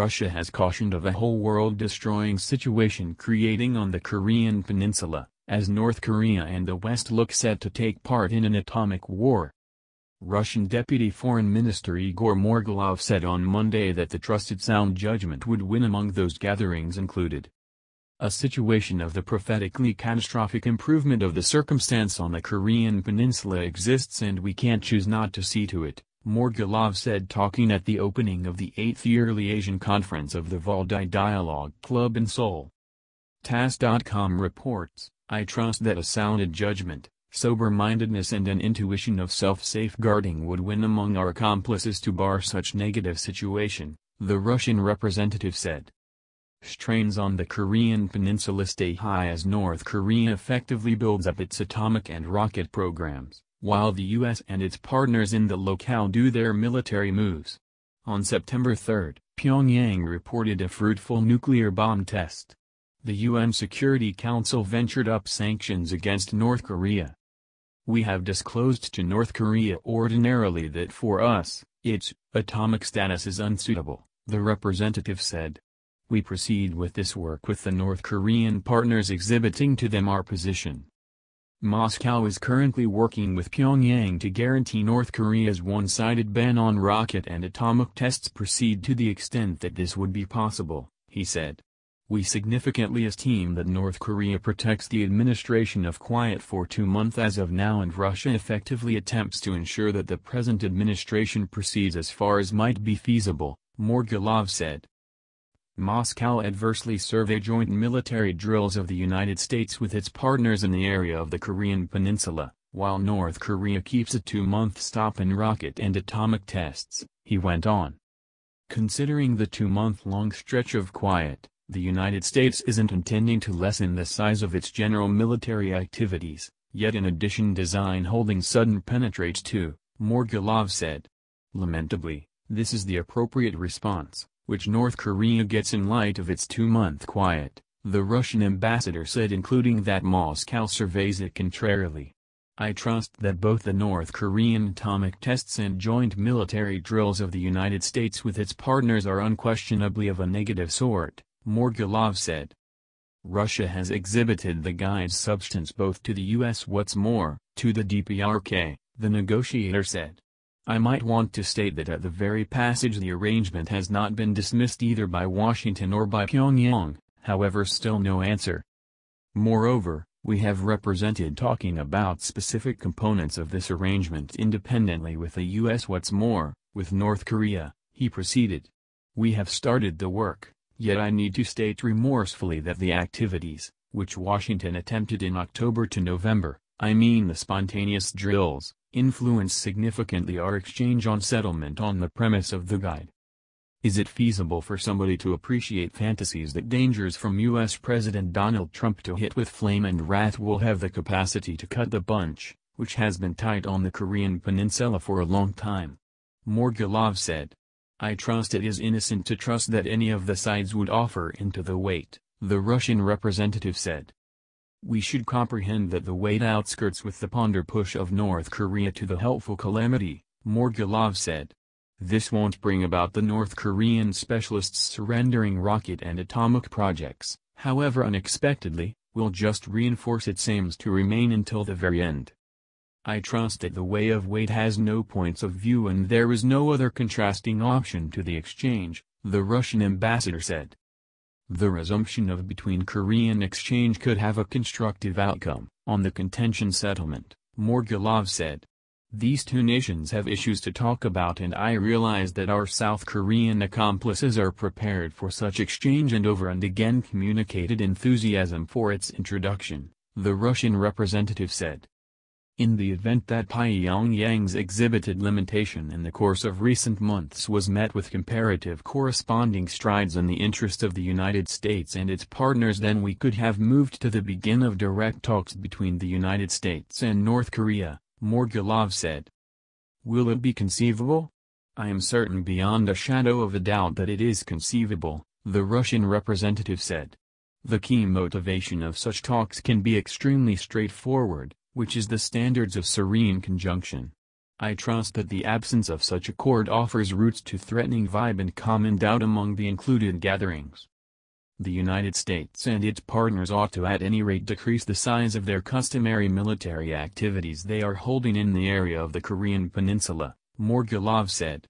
Russia has cautioned of a whole world-destroying situation creating on the Korean peninsula, as North Korea and the West look set to take part in an atomic war. Russian Deputy Foreign Minister Igor Morgulov said on Monday that the trusted sound judgment would win among those gatherings included. A situation of the prophetically catastrophic improvement of the circumstance on the Korean peninsula exists and we can't choose not to see to it. Morgulov said talking at the opening of the eighth yearly Asian conference of the Valdai Dialogue Club in Seoul. TASS.com reports, I trust that a sound judgment, sober-mindedness and an intuition of self-safeguarding would win among our accomplices to bar such negative situation, the Russian representative said. Strains on the Korean peninsula stay high as North Korea effectively builds up its atomic and rocket programs while the U.S. and its partners in the locale do their military moves. On September 3, Pyongyang reported a fruitful nuclear bomb test. The UN Security Council ventured up sanctions against North Korea. We have disclosed to North Korea ordinarily that for us, its atomic status is unsuitable, the representative said. We proceed with this work with the North Korean partners exhibiting to them our position. Moscow is currently working with Pyongyang to guarantee North Korea's one-sided ban on rocket and atomic tests proceed to the extent that this would be possible, he said. We significantly esteem that North Korea protects the administration of quiet for two months as of now and Russia effectively attempts to ensure that the present administration proceeds as far as might be feasible, Morgulov said. Moscow adversely survey joint military drills of the United States with its partners in the area of the Korean peninsula, while North Korea keeps a two-month stop in rocket and atomic tests, he went on. Considering the two-month-long stretch of quiet, the United States isn't intending to lessen the size of its general military activities, yet in addition design holding sudden penetrates too, Morgulov said. Lamentably, this is the appropriate response, which North Korea gets in light of its two-month quiet, the Russian ambassador said including that Moscow surveys it contrarily. I trust that both the North Korean atomic tests and joint military drills of the United States with its partners are unquestionably of a negative sort, Morgulov said. Russia has exhibited the guide's substance both to the U.S. What's more, to the DPRK, the negotiator said. I might want to state that at the very passage the arrangement has not been dismissed either by Washington or by Pyongyang, however still no answer. Moreover, we have represented talking about specific components of this arrangement independently with the U.S. What's more, with North Korea, he proceeded. We have started the work, yet I need to state remorsefully that the activities, which Washington attempted in October to November, I mean the spontaneous drills, influence significantly our exchange on settlement on the premise of the guide. Is it feasible for somebody to appreciate fantasies that dangers from U.S. President Donald Trump to hit with flame and wrath will have the capacity to cut the bunch, which has been tight on the Korean peninsula for a long time? Morgulov said. I trust it is innocent to trust that any of the sides would offer into the weight, the Russian representative said. We should comprehend that the weight outskirts with the ponder push of North Korea to the helpful calamity, Morgulov said. This won't bring about the North Korean specialists surrendering rocket and atomic projects, however unexpectedly, will just reinforce its aims to remain until the very end. I trust that the way of weight has no points of view and there is no other contrasting option to the exchange, the Russian ambassador said. The resumption of between-Korean exchange could have a constructive outcome on the contention settlement, Morgulov said. These two nations have issues to talk about and I realize that our South Korean accomplices are prepared for such exchange and over and again communicated enthusiasm for its introduction, the Russian representative said. In the event that Pyongyang's exhibited limitation in the course of recent months was met with comparative corresponding strides in the interest of the United States and its partners then we could have moved to the begin of direct talks between the United States and North Korea, Morgulov said. Will it be conceivable? I am certain beyond a shadow of a doubt that it is conceivable, the Russian representative said. The key motivation of such talks can be extremely straightforward which is the standards of serene conjunction. I trust that the absence of such accord offers roots to threatening vibe and common doubt among the included gatherings. The United States and its partners ought to at any rate decrease the size of their customary military activities they are holding in the area of the Korean Peninsula, Morgulov said.